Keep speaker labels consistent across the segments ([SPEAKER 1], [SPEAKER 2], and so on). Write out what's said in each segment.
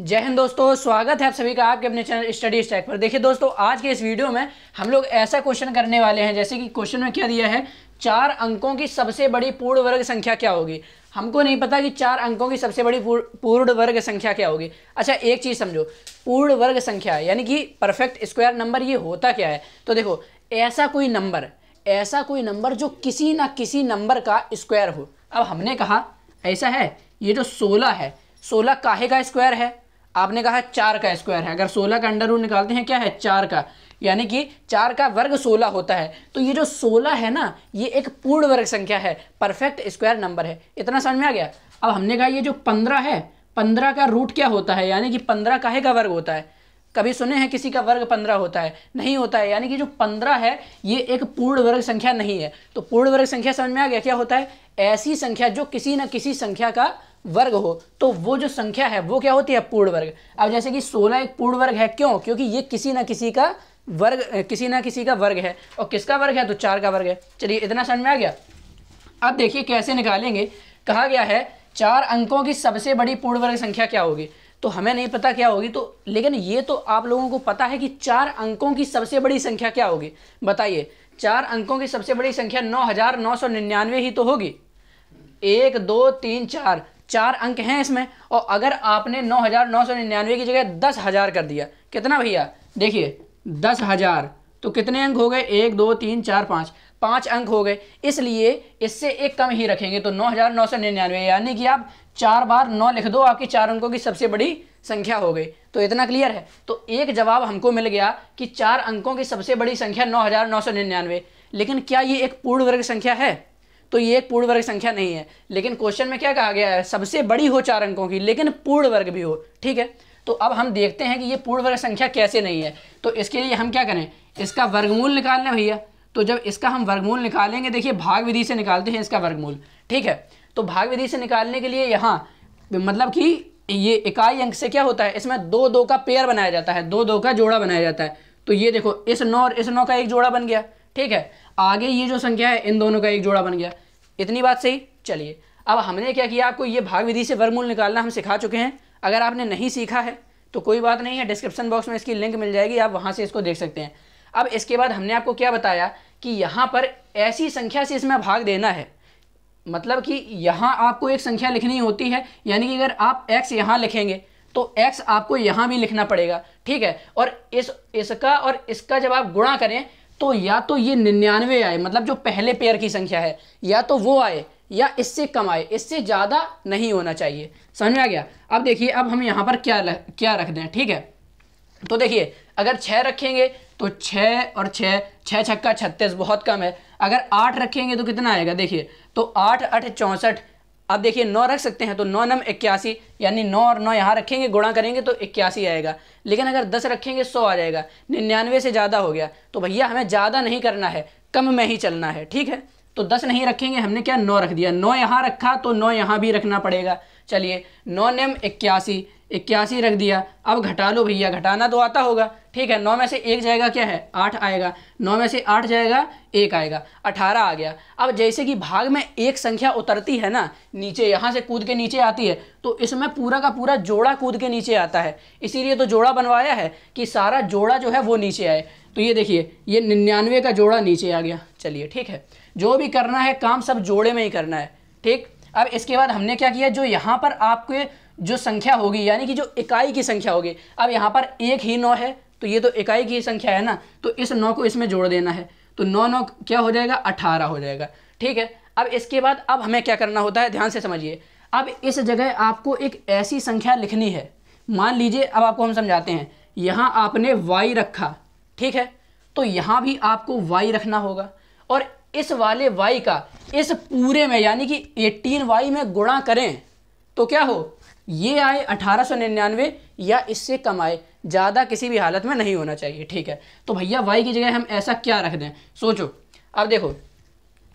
[SPEAKER 1] जय हिंद दोस्तों स्वागत है आप सभी का आपके अपने चैनल स्टडी स्टैक पर देखिए दोस्तों आज के इस वीडियो में हम लोग ऐसा क्वेश्चन करने वाले हैं जैसे कि क्वेश्चन में क्या दिया है चार अंकों की सबसे बड़ी पूर्ण वर्ग संख्या क्या होगी हमको नहीं पता कि चार अंकों की सबसे बड़ी पूर्ण वर्ग संख्या क्या होगी अच्छा एक चीज़ समझो पूर्ण वर्ग संख्या यानी कि परफेक्ट स्क्वायर नंबर ये होता क्या है तो देखो ऐसा कोई नंबर ऐसा कोई नंबर जो किसी ना किसी नंबर का स्क्वायर हो अब हमने कहा ऐसा है ये जो सोलह है सोलह काहे का स्क्वायर है आपने कहा चार का स्क्वायर है अगर सोलह का अंडर रूट निकालते हैं क्या है चार का यानी कि चार का वर्ग सोलह होता है तो ये जो सोलह है ना ये एक पूर्ण वर्ग संख्या है परफेक्ट स्क्वायर नंबर है इतना समझ में आ गया अब हमने कहा ये जो पंद्रह है पंद्रह का रूट क्या होता है यानी कि पंद्रह काहे का वर्ग होता है कभी सुने हैं किसी का वर्ग पंद्रह होता है नहीं होता है यानी कि जो पंद्रह है ये एक पूर्ण वर्ग संख्या नहीं है तो पूर्ण वर्ग संख्या समझ में आ गया क्या होता है ऐसी संख्या जो किसी न किसी संख्या का वर्ग हो तो वो जो संख्या है वो क्या होती है पूर्ण वर्ग अब जैसे कि सोलह एक पूर्ण वर्ग है क्यों क्योंकि ये किसी ना किसी का वर्ग किसी ना किसी का वर्ग है और किसका वर्ग है तो चार का वर्ग है चलिए इतना समझ में आ गया अब देखिए कैसे निकालेंगे कहा गया है चार अंकों की सबसे बड़ी पूर्ण वर्ग संख्या क्या होगी तो हमें नहीं पता क्या होगी तो लेकिन ये तो आप लोगों को पता है कि चार अंकों की सबसे बड़ी संख्या क्या होगी बताइए चार अंकों की सबसे बड़ी संख्या नौ हजार नौ सौ निन्यानवे ही तो होगी एक दो तीन चार चार अंक हैं इसमें और अगर आपने नौ हज़ार नौ सौ निन्यानवे की जगह दस हज़ार कर दिया कितना भैया देखिए दस हज़ार तो कितने अंक हो गए एक दो तीन चार पाँच पाँच अंक हो गए इसलिए इससे एक कम ही रखेंगे तो नौ हज़ार नौ सौ निन्यानवे यानी कि आप चार बार नौ लिख दो आपकी चार अंकों की सबसे बड़ी संख्या हो गई तो इतना क्लियर है तो एक जवाब हमको मिल गया कि चार अंकों की सबसे बड़ी संख्या नौ हज़ार नौ सौ निन्यानवे लेकिन क्या ये एक पूर्ण वर्ग संख्या है तो ये एक पूर्ण वर्ग संख्या नहीं है लेकिन क्वेश्चन में क्या कहा गया है सबसे बड़ी हो चार अंकों की लेकिन पूर्ण वर्ग भी हो ठीक है तो अब हम देखते हैं कि ये पूर्ण वर्ग संख्या कैसे नहीं है तो इसके लिए हम क्या करें इसका वर्गमूल निकालना भैया तो जब इसका हम वर्गमूल निकालेंगे देखिए भाग विधि से निकालते हैं इसका वर्गमूल ठीक है तो भाग विधि से निकालने के लिए यहाँ मतलब कि ये इकाई अंक से क्या होता है इसमें दो दो का पेयर बनाया जाता है दो दो का जोड़ा बनाया जाता है तो ये देखो इस नौ और इस नौ का एक जोड़ा बन गया ठीक है आगे ये जो संख्या है इन दोनों का एक जोड़ा बन गया इतनी बात सही चलिए अब हमने क्या किया आपको ये भाग विधि से वर्गमूल निकालना हम सिखा चुके हैं अगर आपने नहीं सीखा है तो कोई बात नहीं है डिस्क्रिप्शन बॉक्स में इसकी लिंक मिल जाएगी आप वहाँ से इसको देख सकते हैं अब इसके बाद हमने आपको क्या बताया कि यहाँ पर ऐसी संख्या से इसमें भाग देना है मतलब कि यहाँ आपको एक संख्या लिखनी होती है यानी कि अगर आप x यहाँ लिखेंगे तो x आपको यहाँ भी लिखना पड़ेगा ठीक है और इस इसका और इसका जब आप गुणा करें तो या तो ये निन्यानवे आए मतलब जो पहले पेयर की संख्या है या तो वो आए या इससे कम आए इससे ज़्यादा नहीं होना चाहिए समझ में आ गया अब देखिए अब हम यहाँ पर क्या लग, क्या रख दें ठीक है तो देखिए अगर छः रखेंगे तो छः और छः छः छक्का छत्तीस बहुत कम है अगर आठ रखेंगे तो कितना आएगा देखिए तो आठ अठ चौंसठ आप देखिए नौ रख सकते हैं तो नौ नम इक्यासी यानी नौ और नौ यहाँ रखेंगे गुणा करेंगे तो इक्यासी आएगा लेकिन अगर दस रखेंगे सौ आ जाएगा निन्यानवे से ज़्यादा हो गया तो भैया हमें ज़्यादा नहीं करना है कम में ही चलना है ठीक है तो दस नहीं रखेंगे हमने क्या नौ रख दिया नौ यहाँ रखा तो नौ यहाँ भी रखना पड़ेगा चलिए नौ नम इक्यासी इक्यासी रख दिया अब घटा लो भैया घटाना तो आता होगा ठीक है नौ में से एक जाएगा क्या है आठ आएगा नौ में से आठ जाएगा एक आएगा अठारह आ गया अब जैसे कि भाग में एक संख्या उतरती है ना नीचे यहाँ से कूद के नीचे आती है तो इसमें पूरा का पूरा जोड़ा कूद के नीचे आता है इसीलिए तो जोड़ा बनवाया है कि सारा जोड़ा जो है वो नीचे आए तो ये देखिए ये निन्यानवे का जोड़ा नीचे आ गया चलिए ठीक है जो भी करना है काम सब जोड़े में ही करना है ठीक अब इसके बाद हमने क्या किया जो यहाँ पर आपके जो संख्या होगी यानी कि जो इकाई की संख्या होगी अब यहाँ पर एक ही नौ है तो ये तो इकाई की संख्या है ना तो इस नौ को इसमें जोड़ देना है तो नौ नौ क्या हो जाएगा अठारह हो जाएगा ठीक है अब इसके बाद अब हमें क्या करना होता है ध्यान से समझिए अब इस जगह आपको एक ऐसी संख्या लिखनी है मान लीजिए अब आपको हम समझाते हैं यहाँ आपने वाई रखा ठीक है तो यहाँ भी आपको वाई रखना होगा और इस वाले वाई का इस पूरे में यानी कि एटीन वाई में गुणा करें तो क्या हो ये आए अठारह या इससे कम आए ज़्यादा किसी भी हालत में नहीं होना चाहिए ठीक है तो भैया वाई की जगह हम ऐसा क्या रख दें सोचो अब देखो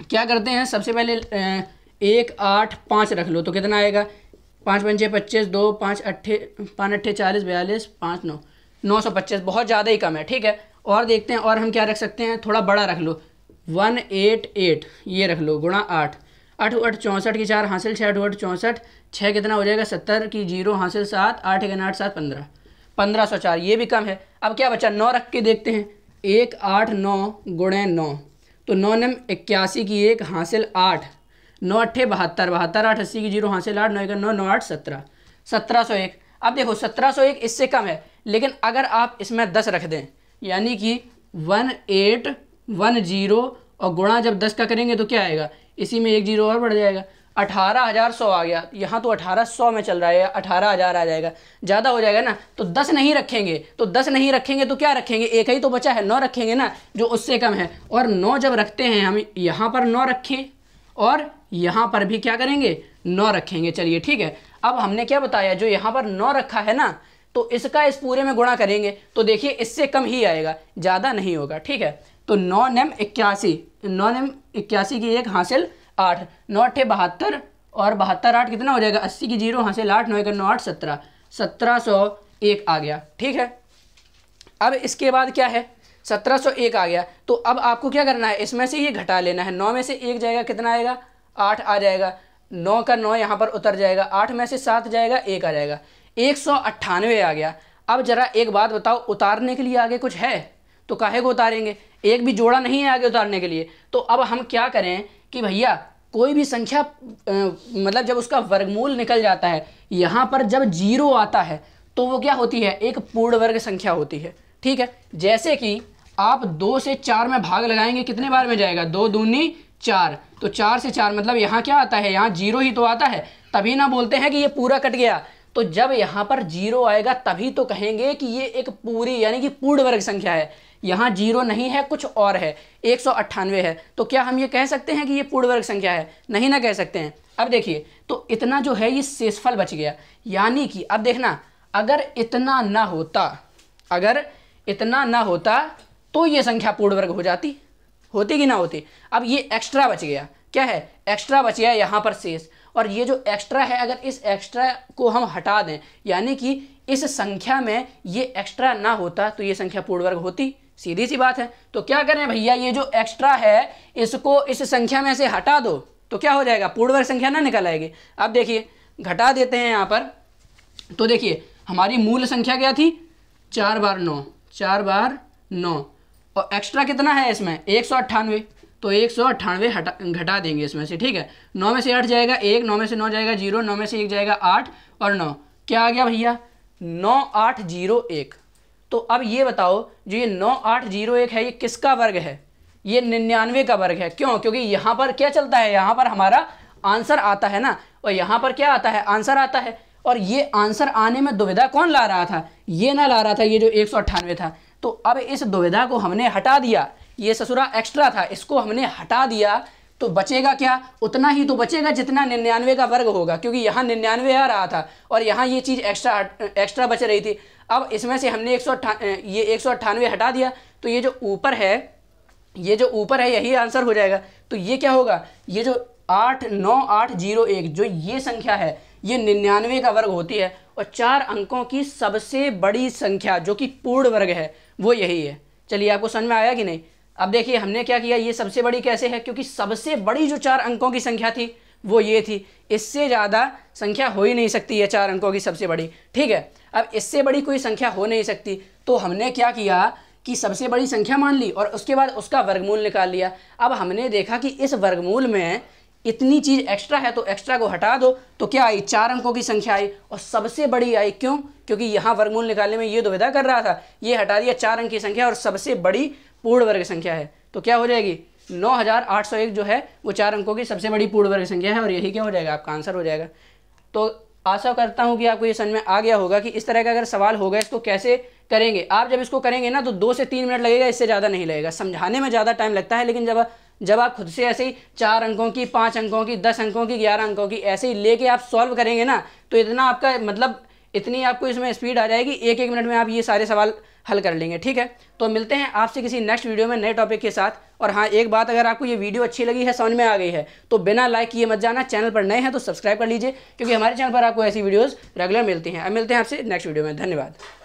[SPEAKER 1] क्या करते हैं सबसे पहले एक आठ पाँच रख लो तो कितना आएगा पाँच पंचे पच्चीस दो पाँच अट्ठे पाँच अट्ठे चालीस बयालीस पाँच नौ नौ सौ पच्चीस बहुत ज़्यादा ही कम है ठीक है और देखते हैं और हम क्या रख सकते हैं थोड़ा बड़ा रख लो वन एट एट ये रख लो गुणा आठ अठ अठ चौंसठ की चार हासिल छः अठ अठ चौंसठ छः कितना हो जाएगा सत्तर की जीरो हासिल सात आठ एक आठ सात पंद्रह पंद्रह सौ चार ये भी कम है अब क्या बचा नौ रख के देखते हैं एक आठ नौ गुणे नौ तो नौ नम इक्यासी की एक हासिल आठ नौ अट्ठे बहत्तर बहत्तर आठ अस्सी की जीरो हासिल आठ नौ एक नौ नौ आठ सत्रह सत्रह सौ एक अब देखो सत्रह सौ एक इससे कम है लेकिन अगर आप इसमें दस रख दें यानी कि वन एट वन जीरो और गुणा जब दस का करेंगे तो क्या आएगा इसी में एक जीरो और बढ़ जाएगा अठारह हज़ार सौ आ गया यहाँ तो अठारह सौ में चल रहा है अठारह हज़ार आ जाएगा ज़्यादा हो जाएगा ना तो दस नहीं रखेंगे तो दस नहीं रखेंगे तो क्या रखेंगे एक ही तो बचा है नौ रखेंगे ना जो उससे कम है और नौ जब रखते हैं हम यहाँ पर नौ रखें और यहाँ पर भी क्या करेंगे नौ रखेंगे चलिए ठीक है अब हमने क्या बताया जो यहाँ पर नौ रखा है ना तो इसका इस पूरे में गुणा करेंगे तो देखिए इससे कम ही आएगा ज़्यादा नहीं होगा ठीक है तो नौ नम इक्यासी नौ नम इक्यासी की एक हासिल आठ नौ अठे बहत्तर और बहत्तर आठ कितना हो जाएगा अस्सी की जीरो हासिल आठ नौ एक नौ आठ सत्रह सत्रह सौ एक आ गया ठीक है अब इसके बाद क्या है सत्रह सौ एक आ गया तो अब आपको क्या करना है इसमें से ये घटा लेना है नौ में से एक जाएगा कितना आएगा आठ आ जाएगा नौ का नौ यहाँ पर उतर जाएगा आठ में से सात जाएगा एक आ जाएगा एक सौ अट्ठानवे आ गया अब ज़रा एक बात बताओ उतारने के लिए आगे कुछ है तो काहे को उतारेंगे एक भी जोड़ा नहीं है आगे उतारने के लिए तो अब हम क्या करें कि भैया कोई भी संख्या मतलब जब उसका वर्गमूल निकल जाता है यहाँ पर जब जीरो आता है तो वो क्या होती है एक पूर्ण वर्ग संख्या होती है ठीक है जैसे कि आप दो से चार में भाग लगाएंगे कितने बार में जाएगा दो दूनी चार तो चार से चार मतलब यहाँ क्या आता है यहाँ जीरो ही तो आता है तभी ना बोलते हैं कि ये पूरा कट गया तो जब यहाँ पर जीरो आएगा तभी तो कहेंगे कि ये एक पूरी यानी कि पूर्ण वर्ग संख्या है यहाँ जीरो नहीं है कुछ और है एक है तो क्या हम ये कह सकते हैं कि ये पूर्ण वर्ग संख्या है नहीं ना कह सकते हैं अब देखिए तो इतना जो है ये शेषफल बच गया यानी कि अब देखना अगर इतना ना होता अगर इतना ना होता तो ये संख्या पूर्ण वर्ग हो जाती होती कि ना होती अब ये एक्स्ट्रा बच गया क्या है एक्स्ट्रा बच गया यहाँ पर शेष और ये जो एक्स्ट्रा है अगर इस एक्स्ट्रा को हम हटा दें यानी कि इस संख्या में ये एक्स्ट्रा ना होता तो ये संख्या पूर्ण वर्ग होती सीधी सी बात है तो क्या करें भैया ये जो एक्स्ट्रा है इसको इस संख्या में से हटा दो तो क्या हो जाएगा पूर्ण वर्ग संख्या ना निकल आएगी अब देखिए घटा देते हैं यहाँ पर तो देखिए हमारी मूल संख्या क्या थी चार बार नौ चार बार नौ और एक्स्ट्रा कितना है इसमें एक सौ अट्ठानवे तो एक सौ अट्ठानवे हटा घटा देंगे इसमें से ठीक है नौ में से आठ जाएगा एक नौ में से नौ जाएगा जीरो नौ में से एक जाएगा आठ और नौ क्या आ गया भैया नौ आठ जीरो एक तो अब ये बताओ जो ये नौ आठ जीरो एक है ये किसका वर्ग है ये निन्यानवे का वर्ग है क्यों क्योंकि यहाँ पर क्या चलता है यहाँ पर हमारा आंसर आता है ना और यहाँ पर क्या आता है आंसर आता है और ये आंसर आने में दुविधा कौन ला रहा था ये ना ला रहा था ये जो एक था तो अब इस दुविधा को हमने हटा दिया ये ससुरा एक्स्ट्रा था इसको हमने हटा दिया तो बचेगा क्या उतना ही तो बचेगा जितना निन्यानवे का वर्ग होगा क्योंकि यहाँ निन्यानवे आ रहा था और यहाँ ये चीज़ एक्स्ट्रा एक्स्ट्रा बच रही थी अब इसमें से हमने एक सौ ये एक सौ अट्ठानवे हटा दिया तो ये जो ऊपर है ये जो ऊपर है यही आंसर हो जाएगा तो ये क्या होगा ये जो आठ नौ आठ जीरो एक जो ये संख्या है ये निन्यानवे का वर्ग होती है और चार अंकों की सबसे बड़ी संख्या जो कि पूर्ण वर्ग है वो यही है चलिए आपको समझ में आया कि नहीं अब देखिए हमने क्या किया ये सबसे बड़ी कैसे है क्योंकि सबसे बड़ी जो चार अंकों की संख्या थी वो ये थी इससे ज़्यादा संख्या हो ही नहीं सकती है चार अंकों की सबसे बड़ी ठीक है अब इससे बड़ी कोई संख्या हो नहीं सकती तो हमने क्या किया कि सबसे बड़ी संख्या मान ली और उसके बाद उसका वर्गमूल निकाल लिया अब हमने देखा कि इस वर्गमूल में इतनी चीज़ एक्स्ट्रा है तो एक्स्ट्रा को हटा दो तो क्या आई चार अंकों की संख्या आई और सबसे बड़ी आई क्यों क्योंकि यहाँ वर्गमूल निकालने में ये दुविधा कर रहा था ये हटा दिया चार अंक की संख्या और सबसे बड़ी पूर्ण वर्ग संख्या है तो क्या हो जाएगी 9801 जो है वो चार अंकों की सबसे बड़ी पूर्ण वर्ग संख्या है और यही क्या हो जाएगा आपका आंसर हो जाएगा तो आशा करता हूँ कि आपको ये समझ में आ गया होगा कि इस तरह का अगर सवाल होगा इसको कैसे करेंगे आप जब इसको करेंगे ना तो दो से तीन मिनट लगेगा इससे ज़्यादा नहीं लगेगा समझाने में ज़्यादा टाइम लगता है लेकिन जब जब आप खुद से ऐसे ही चार अंकों की पाँच अंकों की दस अंकों की ग्यारह अंकों की ऐसे ही लेके आप सॉल्व करेंगे ना तो इतना आपका मतलब इतनी आपको इसमें स्पीड आ जाएगी एक एक मिनट में आप ये सारे सवाल हल कर लेंगे ठीक है तो मिलते हैं आपसे किसी नेक्स्ट वीडियो में नए टॉपिक के साथ और हाँ एक बात अगर आपको ये वीडियो अच्छी लगी है समझ में आ गई है तो बिना लाइक किए मत जाना चैनल पर नए हैं तो सब्सक्राइब कर लीजिए क्योंकि हमारे चैनल पर आपको ऐसी वीडियोज़ रेगुलर मिलती हैं अब मिलते हैं आपसे नेक्स्ट वीडियो में धन्यवाद